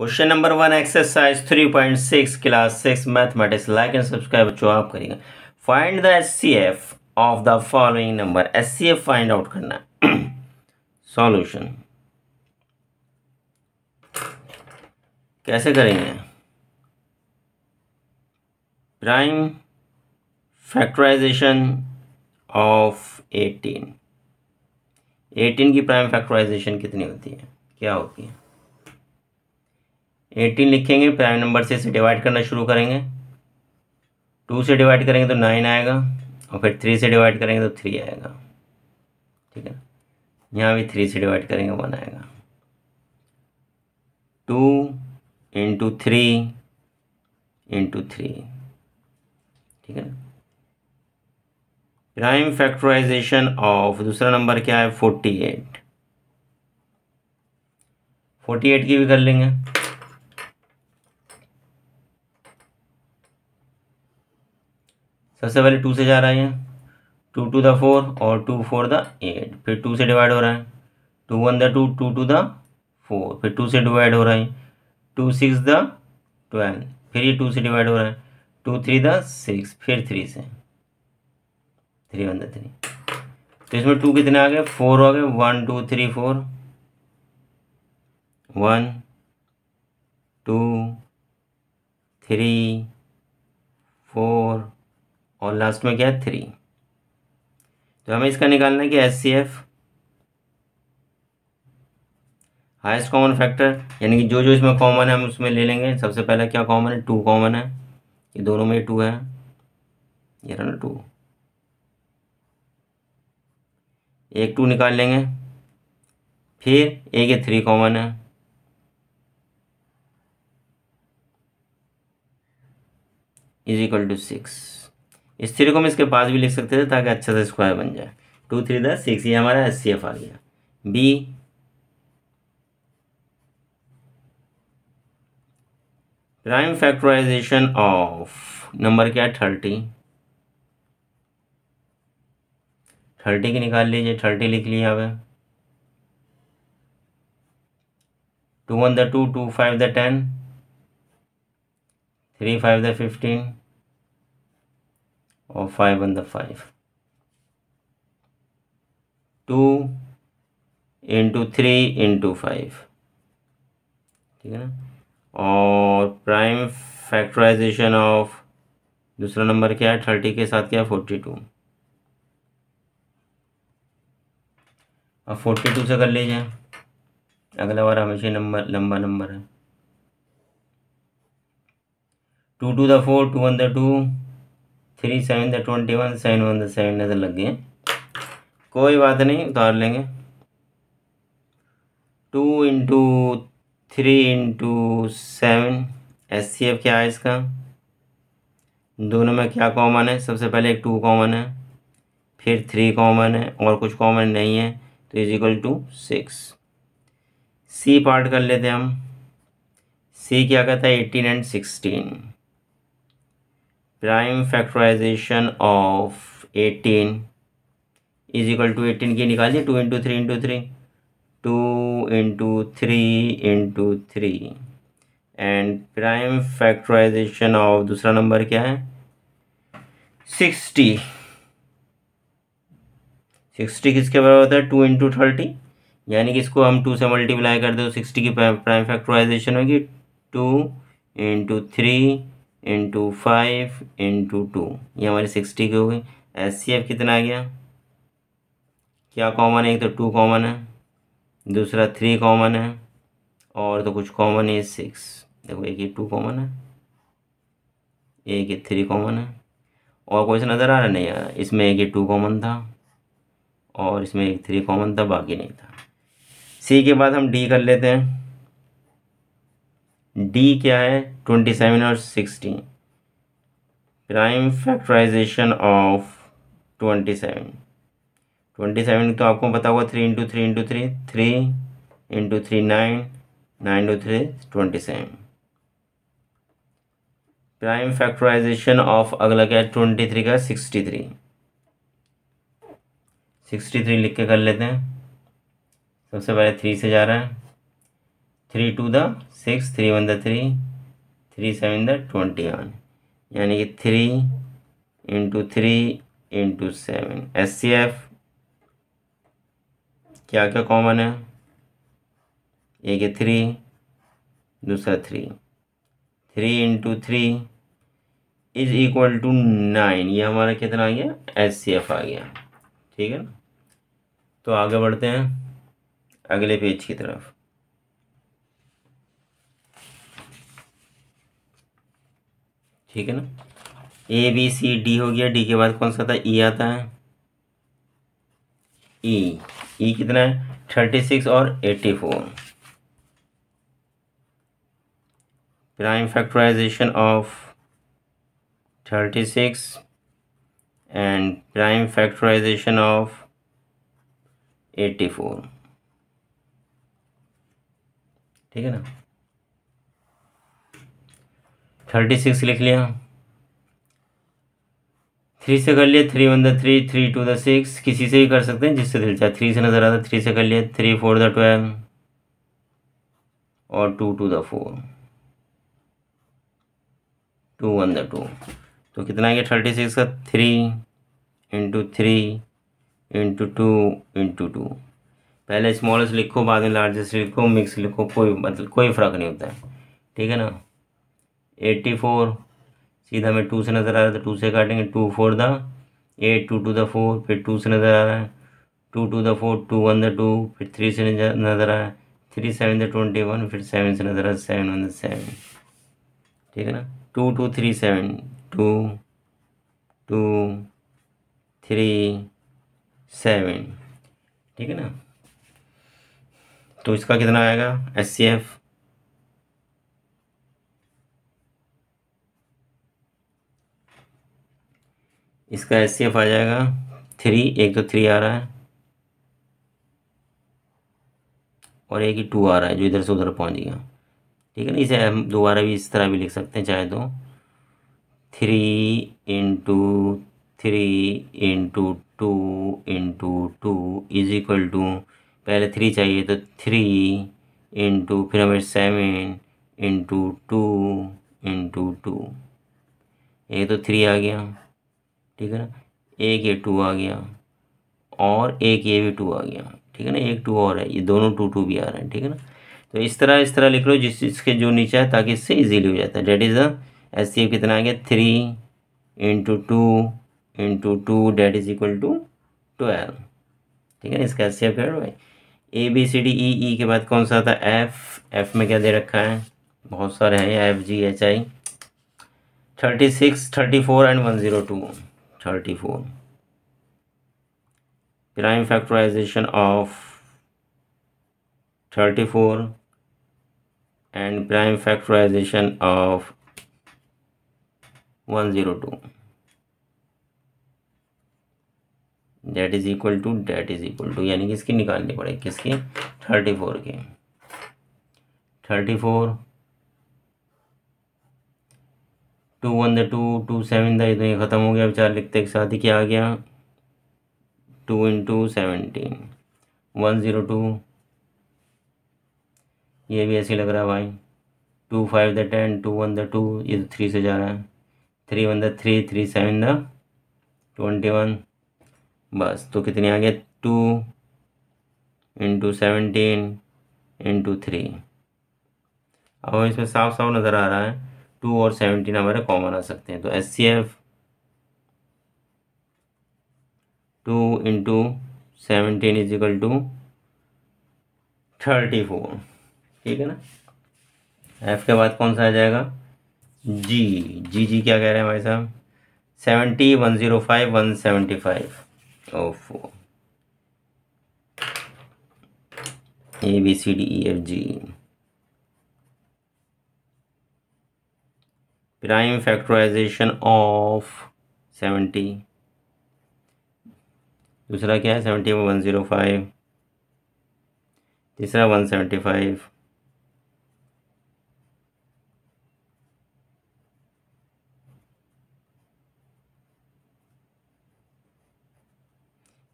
Question number one exercise three point six class six mathematics like and subscribe जो आप करेंगे find the S C F of the following number S C F find out करना solution कैसे करेंगे prime factorisation of eighteen eighteen की prime factorisation कितनी होती है क्या होती है एटीन लिखेंगे प्राइम नंबर से इसे डिवाइड करना शुरू करेंगे टू से डिवाइड करेंगे तो नाइन आएगा और फिर थ्री से डिवाइड करेंगे तो थ्री आएगा ठीक है यहाँ भी थ्री से डिवाइड करेंगे वन आएगा two into three into three ठीक है प्राइम फैक्टराइजेशन ऑफ दूसरा नंबर क्या है फोर्टी एट फोर्टी एट की भी कर लेंगे सबसे पहले टू से जा रहा है ये टू टू द फोर और टू फोर द एट फिर टू से डिवाइड हो रहा है two one the two two two the four फिर टू से डिवाइड हो रहा है टू सिक्स द ट्वेल्व फिर ये टू से डिवाइड हो रहा है टू थ्री द सिक्स फिर थ्री से थ्री वन द थ्री तो इसमें टू कितने आ गए फोर आ गए one two three four one two three four और लास्ट में क्या है थ्री तो हमें इसका निकालना है कि S C F highest common factor यानी कि जो जो इसमें कॉमन है हम उसमें ले लेंगे सबसे पहले क्या कॉमन है टू कॉमन है ये दोनों में टू है ये रहा ना टू एक टू निकाल लेंगे फिर एक थ्री कॉमन है इज इक्वल टू सिक्स इस थ्री को हम इसके पास भी लिख सकते थे ताकि अच्छा सा स्क्वायर बन जाए टू थ्री दस सिक्स ये हमारा एस सी एफ आ गया B prime factorisation of number क्या है थर्टी थर्टी की निकाल लीजिए थर्टी लिख लिया हमें two one the two two five the ten three five the fifteen or 5 on the 5 2 into three into five ठीक है ना और प्राइम फैक्टराइजेशन ऑफ दूसरा नंबर क्या है थर्टी के साथ क्या है फोर्टी टू अब फोर्टी टू से कर लीजिए अगला बार हमेशा नंबर लंबा नंबर है two two the four two one the two three seven the twenty one seven one the seven नज़र लग गए कोई बात नहीं उतार लेंगे two into three into seven S C F क्या है इसका दोनों में क्या कॉमन है सबसे पहले एक टू कॉमन है फिर थ्री कॉमन है और कुछ कॉमन नहीं है तो is equal to six C part कर लेते हैं हम सी क्या कहता है eighteen and sixteen prime factorisation of eighteen is equal to eighteen की निकालिए two into three into three two into three into three and prime factorisation of दूसरा नंबर क्या है सिक्सटी सिक्सटी किसके बराबर होता है टू इंटू थर्टी यानी कि इसको हम टू से मल्टीप्लाई कर दो सिक्सटी की प्राइम फैक्टराइजेशन होगी two into three into five into two ये हमारी सिक्सटी हो गई एस सी एफ कितना आ गया क्या कॉमन है एक तो टू कॉमन है दूसरा थ्री कॉमन है और तो कुछ कॉमन है सिक्स देखो एक ही टू कॉमन है एक ही थ्री कॉमन है और कोई नज़र आ रहा नहीं आ रहा इसमें एक ही टू कॉमन था और इसमें एक थ्री कॉमन था बाकी नहीं था सी के बाद हम डी कर लेते हैं डी क्या है ट्वेंटी सेवन और sixteen prime factorisation of twenty seven twenty seven तो आपको पता होगा three into three into three three into three nine nine into three twenty seven prime factorisation of अगला क्या है ट्वेंटी थ्री का सिक्सटी थ्री सिक्सटी थ्री लिख के कर लेते हैं सबसे पहले थ्री से जा रहा है three two the six three one the three three seven the twenty one यानी कि three into three into seven S C F क्या क्या कॉमन है एक है थ्री दूसरा three three into three is equal to nine ये हमारा कितना आ गया एस सी एफ आ गया ठीक है ना तो आगे बढ़ते हैं अगले पेज की तरफ ठीक है ना ए बी सी डी हो गया डी के बाद कौन सा था ई ई आता है ई e ई e। e कितना है थर्टी सिक्स और eighty four prime factorisation of thirty six and prime factorisation of eighty four ठीक है ना थर्टी सिक्स लिख लिया थ्री से कर लिया three one the three three two the six किसी से भी कर सकते हैं जिससे दिल चाहे थ्री से नज़र आता थ्री से कर लिया थ्री फोर द ट्वेल्व और two two the four two one the two तो कितना गया थर्टी सिक्स का three into three into two into two पहले स्मॉलेस्ट लिखो बाद में लार्जेस्ट लिखो मिक्स लिखो कोई मतलब कोई फ़र्क नहीं होता है ठीक है ना एट्टी फोर सीधा हमें टू से नज़र आ रहा है तो टू से काटेंगे two four the eight two two the four फिर टू से नज़र आ रहा है two two the four two one the two फिर थ्री से नज़र आ रहा है three seven the twenty one फिर सेवन से नज़र आया सेवन वन द सेवन ठीक है ना two two three seven two two three seven ठीक है ना तो इसका कितना आएगा एस सी एफ़ इसका एस आ जाएगा थ्री एक तो थ्री आ रहा है और एक ही टू आ रहा है जो इधर से उधर पहुँच गया ठीक है ना इसे हम दोबारा भी इस तरह भी लिख सकते हैं चाहे तो three into three into two into two is equal to पहले थ्री चाहिए तो थ्री इंटू फिर हमें seven into two into two ये तो थ्री आ गया ठीक है ना एक ये टू आ गया और एक ये भी टू आ गया ठीक है ना एक टू और है ये दोनों टू टू भी आ रहे हैं ठीक है ना तो इस तरह इस तरह लिख लो जिस इसके जो नीचे है ताकि इससे इजीली हो जाता है that is the S C F कितना आ गया three into two into two that is equal to twelve ठीक है ना इसका एस सी एफ भाई ए बी सी डी ई ई के बाद कौन सा था एफ एफ में क्या दे रखा है बहुत सारे हैं F G H I thirty six thirty four and one zero two thirty four prime of of thirty four and prime 102 of one zero two that is equal to that is equal to यानी कि इसकी निकालनी पड़ेगी किसकी thirty four की thirty four two one the two two seven था तो ये ख़त्म हो गया विचार चार लिखते एक साथ ही क्या आ गया two into seventeen one zero two ये भी ऐसे लग रहा है भाई two five the ten two one the two ये तो थ्री से जा रहा है three one the three three seven the twenty one बस तो कितने आ गया two into seventeen into three अब इसमें साफ साफ नज़र आ रहा है टू और सेवेंटीन हमारे कॉमन आ सकते हैं तो S C F two into seventeen is equal to thirty four ठीक है ना एफ के बाद कौन सा आ जाएगा जी जी जी क्या कह रहे हैं भाई साहब seventy one zero five one seventy five ओफो A B C D E F G prime factorisation of seventy दूसरा क्या है सेवेंटी में वन ज़ीरो फाइव तीसरा one seventy five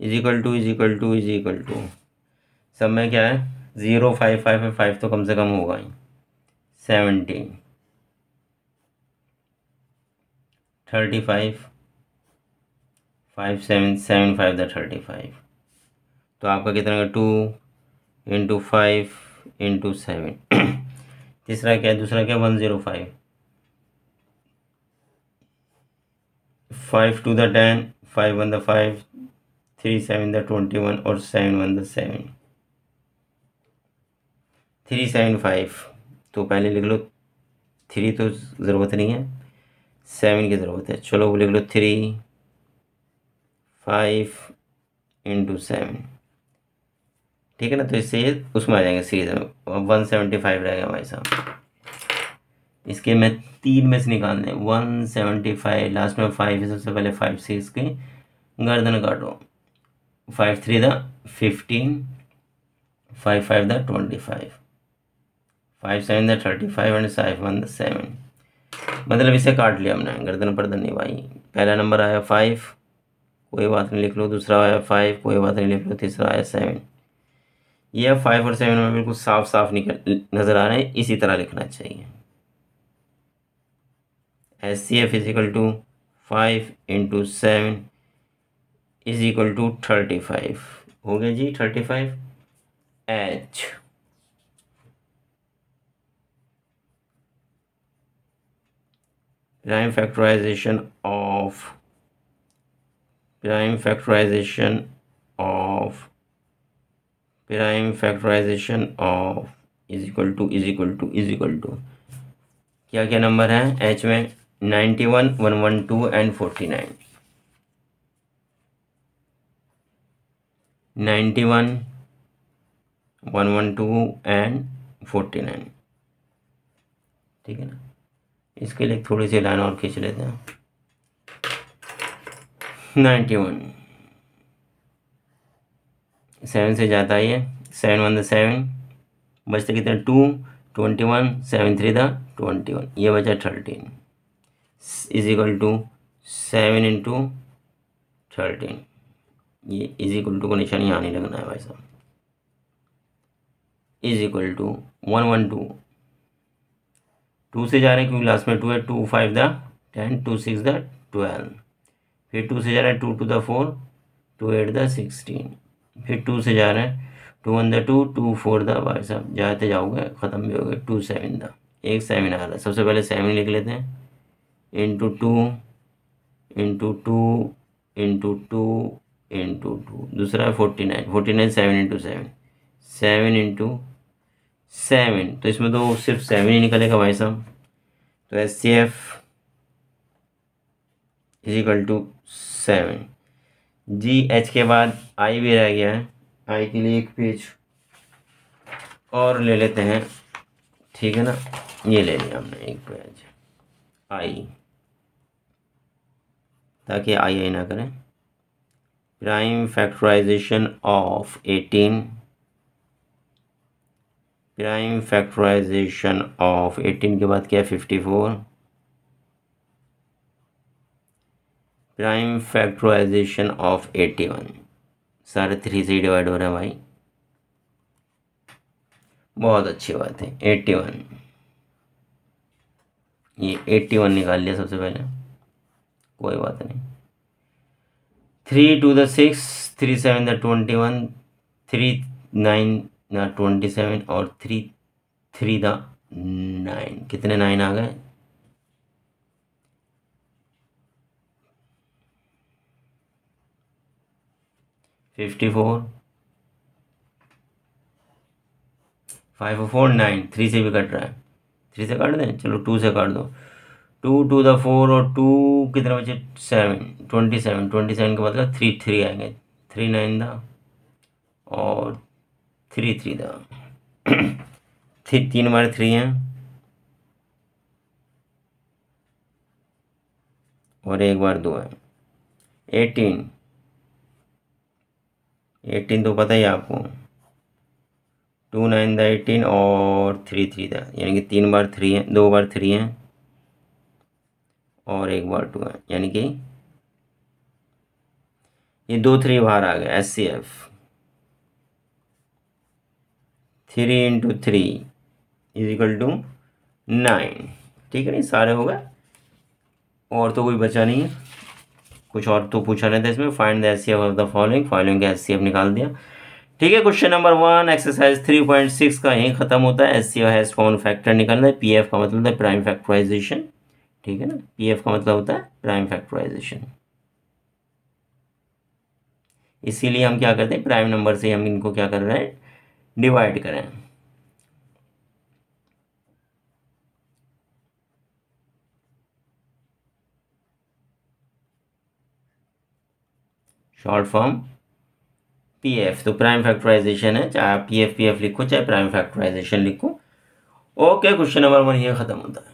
is equal to is equal to is equal to सब में क्या है ज़ीरो फाइव फाइव फाइव तो कम से कम होगा ही seventy thirty five five seven seven five the thirty five तो आपका कितना होगा two into five into seven तीसरा क्या है दूसरा क्या one zero five five two the ten five one the five three seven the twenty one और seven one the seven three seven five तो पहले लिख लो थ्री तो ज़रूरत नहीं है सेवन की ज़रूरत है चलो वो लिख लो थ्री फाइव इंटू सेवन ठीक है ना तो इससे ये उसमें आ जाएंगे सीरीज में वन सेवेंटी फाइव रहेगा हमारे साथ इसके मैं तीन में से निकाल दें वन सेवेंटी फाइव लास्ट में फाइव है सबसे पहले फाइव से इसके गर्दन काटो five three the fifteen five five the twenty five five seven the thirty five and five one the seven मतलब इसे काट लिया हमने गर्दन पर निभाई पहला नंबर आया फाइव कोई बात नहीं लिख लो दूसरा आया फाइव कोई बात नहीं लिख लो तीसरा आया सेवन यह फाइव और सेवन में बिल्कुल साफ साफ निकल नज़र आ रहे हैं इसी तरह लिखना चाहिए S C F is equal to five into seven is equal to thirty five हो गया जी thirty five H prime factorisation of prime factorisation of prime factorisation of is equal to is equal to is equal to क्या क्या number है H में ninety one one one two and forty nine ninety one one one two and forty nine ठीक है ना इसके लिए थोड़ी सी लाइन और खींच लेते हैं नाइन्टी वन सेवन से जाता है ये सेवन वन द सेवन बचते कितने two twenty one seven three the twenty one ये बचा thirteen is equal to seven into thirteen ये इज इक्वल टू को निशान यहाँ नहीं लगना है भाई साहब is equal to one one two two से जा रहे हैं क्योंकि लास्ट में टू है two five the ten two six the twelve फिर टू से जा रहे हैं two two the four two eight the sixteen फिर टू से जा रहे हैं two one the two two four the भाई साहब जाते जाओगे ख़त्म भी हो गए टू सेवन द एक सेवन आ रहा है सबसे पहले सेवन लिख लेते हैं into two into two into two into two दूसरा है forty nine forty nine seven into seven seven into seven तो इसमें तो सिर्फ सेवन ही निकलेगा भाई साहब तो S C F is equal to seven G H के बाद आई भी रह गया है आई के लिए एक पेज और ले लेते हैं ठीक है ना ये ले लिया हमने एक पेज आई ताकि आई आई ना करें prime factorisation of eighteen prime factorisation of 18 के बाद क्या है 54 प्राइम फैक्टराइजेशन ऑफ 81 सारे थ्री से डिवाइड हो रहे हैं भाई बहुत अच्छी बात है 81 ये 81 निकाल लिया सबसे पहले कोई बात नहीं three two the six three seven the twenty one three nine ना ट्वेंटी सेवन और थ्री थ्री द नाइन कितने नाइन आ गए fifty four five four nine three से भी कट रहा है थ्री से काट दें चलो टू से काट दो टू टू द फोर और टू कितने बचे seven twenty seven twenty seven के मतलब थ्री थ्री आएंगे थ्री नाइन द और थ्री थ्री दो थ्री तीन बार थ्री है और एक बार दो है एटीन एटीन तो पता ही आपको टू नाइन द एटीन और थ्री थ्री द यानी कि तीन बार थ्री है दो बार थ्री है और एक बार टू है यानी कि ये दो थ्री बाहर आ गए S C F three into three is equal to nine ठीक है नहीं सारे हो गए और तो कोई बचा नहीं है कुछ और तो पूछा नहीं था इसमें find the S C F of the following following का एस सी एफ निकाल दिया ठीक है question number one exercise three point six का यहीं खत्म होता है S C F has common factor निकालना है पी एफ का मतलब है प्राइम फैक्टराइजेशन ठीक है ना पी एफ का मतलब होता है प्राइम मतलब फैक्टराइजेशन इसीलिए हम क्या करते हैं प्राइम नंबर से हम इनको क्या कर रहे हैं डिवाइड करें शॉर्ट फॉर्म पीएफ तो प्राइम फैक्टराइजेशन है चाहे आप पीएफ पीएफ लिखो चाहे प्राइम फैक्टराइजेशन लिखो ओके क्वेश्चन नंबर वन ये ख़त्म होता है